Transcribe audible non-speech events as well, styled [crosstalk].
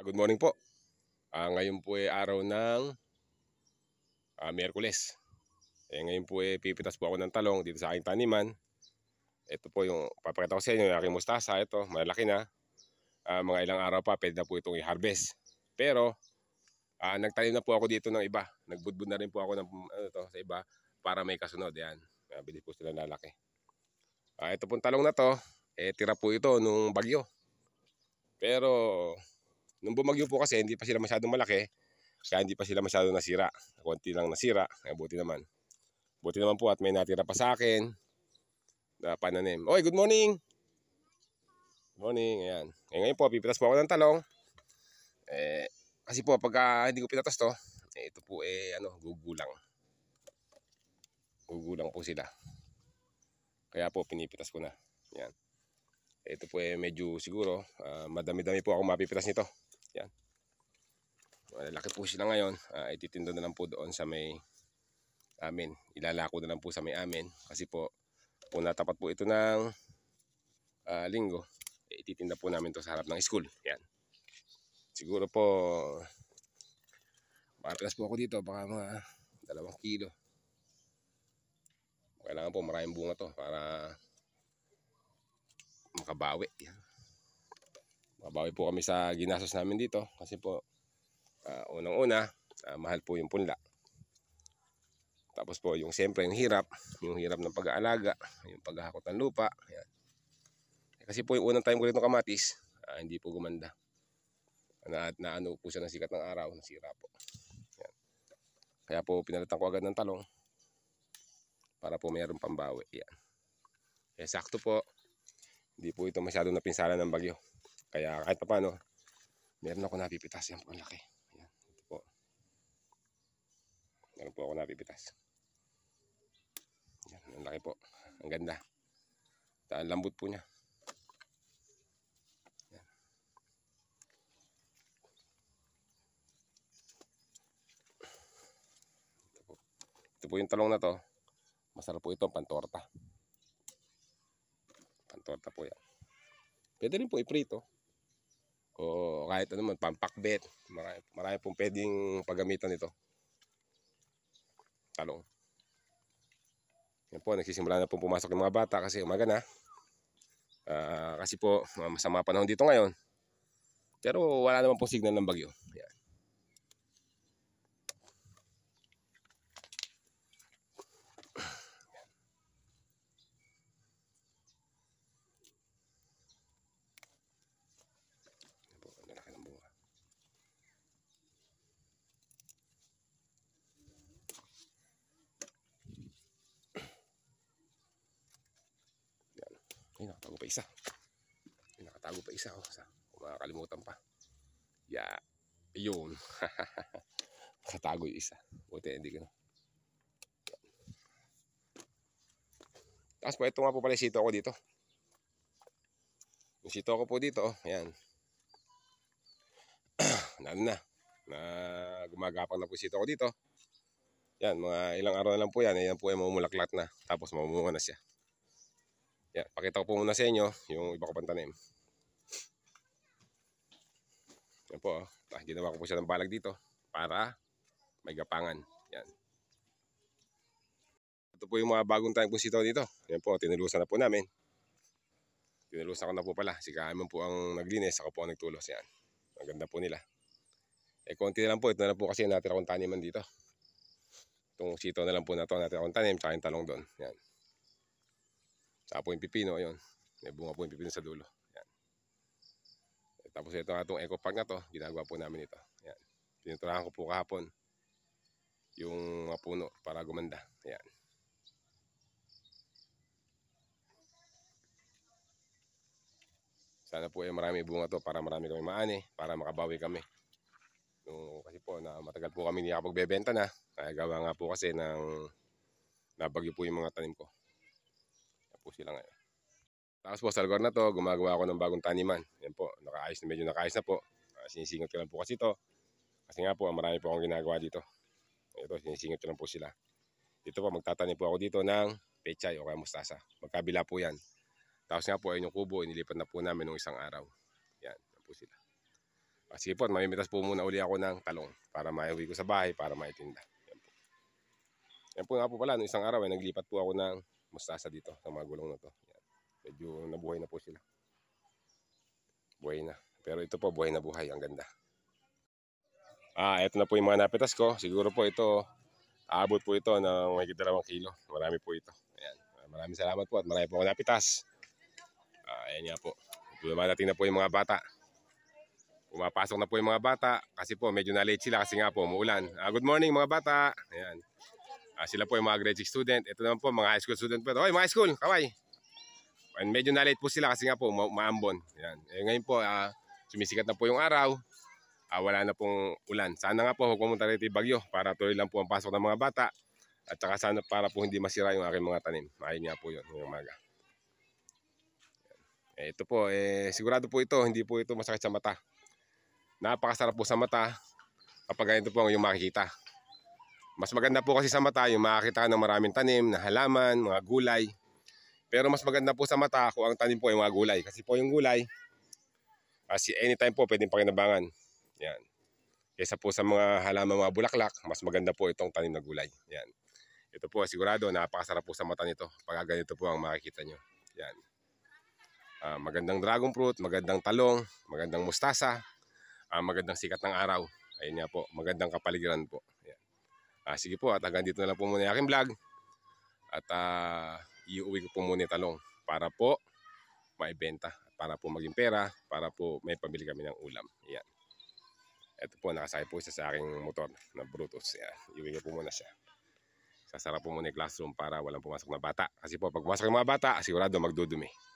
Ah, good morning po. Ah, ngayon po ay araw ng ah, Merkules. Eh, ngayon po ay pipitas po ako ng talong dito sa aking taniman. Ito po yung papakita ko sa inyo yung aking mustasa. Ito, malaki na. Ah, mga ilang araw pa pwede na po itong i-harvest. Pero ah, nagtanim na po ako dito ng iba. Nagbudbud na rin po ako ng ano to, sa iba para may kasunod. Yan. Ah, bilis po sila lalaki. Ah, ito pong talong na to. Eh, tira po ito nung bagyo. Pero Nung bumagyo po kasi, hindi pa sila masyadong malaki. Kaya hindi pa sila masyadong nasira. Konti lang nasira. Kaya buti naman. Buti naman po at may natira pa sa akin. Na pananim. Oy, good morning! Good morning. Ayan. Eh, ngayon po, pipitas po ako ng talong. Eh, kasi po, pagka hindi ko pinatas to, eh, ito po, eh, ano, gugulang. Gugulang po sila. Kaya po, pinipitas ko na. Ayan. Ito po, eh, medyo siguro, uh, madami-dami po ako mapipitas nito. Yan. Malalaki po sila ngayon. Uh, ah, ititinda na lang po doon sa may amin. Ilalako na lang po sa may amin. Kasi po, po natapat po ito ng uh, linggo. Eh, ititinda po namin to sa harap ng school. Yan. Siguro po, maratas po ako dito. Baka mga dalawang kilo. Kailangan po maraming bunga to para makabawi. Yan. Mabawi po kami sa ginastos namin dito kasi po uh, unang-una uh, mahal po yung punla. Tapos po yung siyempre yung hirap, yung hirap ng pag-aalaga, yung paghahakot ng lupa. Ayan. Eh, kasi po yung unang time ko rin ng kamatis, uh, hindi po gumanda. Na, na ano po siya ng sikat ng araw, nasira po. Ayan. Kaya po pinalitan ko agad ng talong para po mayroon pambawi. Ayan. Kaya sakto po, hindi po ito masyado napinsala ng bagyo. Kaya kahit pa paano, meron ako napipitas. Yan po ang laki. Yan, ito po. Meron po ako napipitas. Yan, ang laki po. Ang ganda. Ang lambot po niya. Yan. Ito po. Ito po yung talong na to. Masarap po ito, pantorta. Pantorta po yan. Pwede rin po iprito o kahit ano man, pampakbet. Marami, marami pong pwedeng paggamitan ito Talong. Yan po, nagsisimula na pong pumasok yung mga bata kasi umaga na. Uh, kasi po, masama panahon dito ngayon. Pero wala naman pong signal ng bagyo. Yan. Nakatago pa isa. Oh. Sa, makakalimutan pa. Yeah. Yun. [laughs] Nakatago yung isa. Buti hindi ko na. Tapos po, ito nga po pala yung sito ko dito. Yung sito ko po dito, oh. Ayan. [clears throat] Naan na. Na gumagapang na po sito ko dito. Yan, mga ilang araw na lang po yan. Ayan po ay mamumulaklat na. Tapos mamumunga na siya. Yan, pakita ko po muna sa inyo yung iba ko pang tanim. Yan po. Oh. Ah, ginawa ko po siya ng balag dito para may gapangan. Yan. Ito po yung mga bagong tayong pusitaw dito. Yan po, tinulusan na po namin. Tinulusan ko na po pala. Si Kaman po ang naglinis. Ako po ang nagtulos. Yan. Ang ganda po nila. Eh, konti na lang po. Ito na lang po kasi natira kong taniman dito. Itong sitaw na lang po na ito. Natira kong tanim. Tsaka yung talong doon. Yan. Tsaka po yung pipino. Ayun. May bunga po yung pipino sa dulo. Tapos ito nga itong eco park na to, ginagawa po namin ito. Ayan. Tinuturahan ko po kahapon yung mga puno para gumanda. Ayan. Sana po ay marami bunga to para marami kami maani, para makabawi kami. No, kasi po na matagal po kami niyakapagbebenta na. Kaya gawa nga po kasi ng nabagyo po yung mga tanim ko. Yan po sila ngayon. Tapos po sa lugar na to, gumagawa ako ng bagong taniman. Yan po, nakaayos na medyo nakaayos na po. Uh, sinisingot ko lang po kasi ito. Kasi nga po, ah, marami po akong ginagawa dito. Ito, sinisingot ko lang po sila. Dito po, magtatanim po ako dito ng pechay o kaya mustasa. Magkabila po yan. Tapos nga po, ayun yung kubo, inilipat na po namin nung isang araw. Yan, yan po sila. Ah, sige po, mamimitas po muna uli ako ng talong para maiwi ko sa bahay, para maitinda. Yan po. Yan po nga po pala, noong isang araw, ay naglipat po ako ng mustasa dito sa mga gulong na to medyo nabuhay na po sila buhay na pero ito po buhay na buhay ang ganda ah ito na po yung mga napitas ko siguro po ito aabot po ito ng may dalawang kilo marami po ito Ayan. marami salamat po at marami po mga napitas ah, ayan nga po dumadating na po yung mga bata pumapasok na po yung mga bata kasi po medyo na late sila kasi nga po umuulan. Uh, good morning mga bata. Ayan. Uh, sila po yung mga grade 6 student. Ito naman po mga high school student po. Hoy mga high school, kaway. And medyo na po sila kasi nga po ma maambon. Yan. Eh, ngayon po, uh, sumisikat na po yung araw. Uh, wala na pong ulan. Sana nga po huwag pumunta rito yung bagyo para tuloy lang po ang pasok ng mga bata. At saka sana para po hindi masira yung aking mga tanim. Ayun nga po yun, yung maga. Eh, ito po, eh, sigurado po ito, hindi po ito masakit sa mata. Napakasarap po sa mata kapag ganito po ang yung makikita. Mas maganda po kasi sa mata yung makakita ng maraming tanim, na halaman, mga gulay. Pero mas maganda po sa mata ko ang tanim po ay mga gulay. Kasi po yung gulay, kasi ah, anytime po pwedeng pakinabangan. Yan. Kesa po sa mga halaman mga bulaklak, mas maganda po itong tanim na gulay. Yan. Ito po, sigurado, napakasarap po sa mata nito. Pag ganito po ang makikita nyo. Yan. Uh, magandang dragon fruit, magandang talong, magandang mustasa, uh, magandang sikat ng araw. Ayun nga po, magandang kapaligiran po. Yan. Uh, sige po, at hanggang dito na lang po muna yung aking vlog. At uh, iuwi ko po muna yung talong para po maibenta, para po maging pera, para po may pabili kami ng ulam. Ayan. Ito po, nakasakay po siya sa aking motor na Brutus. Ayan. Iuwi ko po muna siya. Sasara po muna yung classroom para walang pumasok na bata. Kasi po, pag pumasok ng mga bata, sigurado magdudumi.